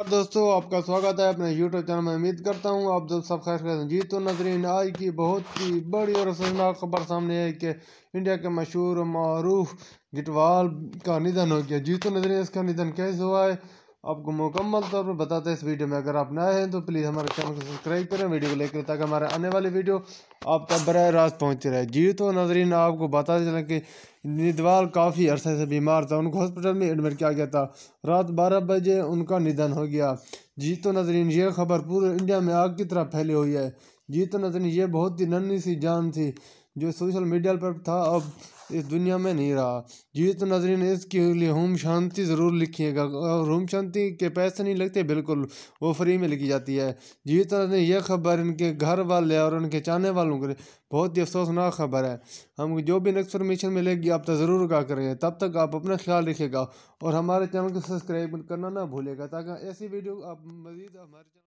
और दोस्तों आपका स्वागत है अपने यूट्यूब चैनल में उम्मीद करता हूँ आप जब सब खैर खैर जीत तो नजरीन आज की बहुत ही बड़ी और असरनाक खबर सामने आई कि इंडिया के मशहूर मरूफ गिटवाल का निधन हो गया जीत तो नजरीन इसका निधन कैसे हुआ है आपको मुकम्मल तौर पर बताते हैं इस वीडियो में अगर आप नए हैं तो प्लीज़ हमारे चैनल को सब्सक्राइब करें वीडियो को लेकर ताकि हमारे आने वाली वीडियो आप तक बर रास्त पहुँचती रहे जी तो नजरीन आपको बताते चलें कि निदवाल काफ़ी अरसे से बीमार था उनको हॉस्पिटल में एडमिट किया गया था रात बारह बजे उनका निधन हो गया जी तो नजरीन ये खबर पूरे इंडिया में आग की तरह फैली हुई है जी तो नजरीन ये बहुत ही नन्ही सी जान थी जो सोशल मीडिया पर था अब इस दुनिया में नहीं रहा जी तो ने इसके लिए होम शांति ज़रूर लिखिएगा और होम शांति के पैसे नहीं लगते बिल्कुल वो फ्री में लिखी जाती है जी तो यह खबर इनके घर वाले और उनके चाहने वालों के लिए बहुत ही अफसोसनाक खबर है हम जो भी नेक्स्ट इन्फॉर्मेशन मिलेगी आप तो ज़रूर क्या करेंगे तब तक आप अपना ख्याल रखिएगा और हमारे चैनल को सब्सक्राइब करना ना भूलेगा ताकि ऐसी वीडियो आप मज़ीद हमारे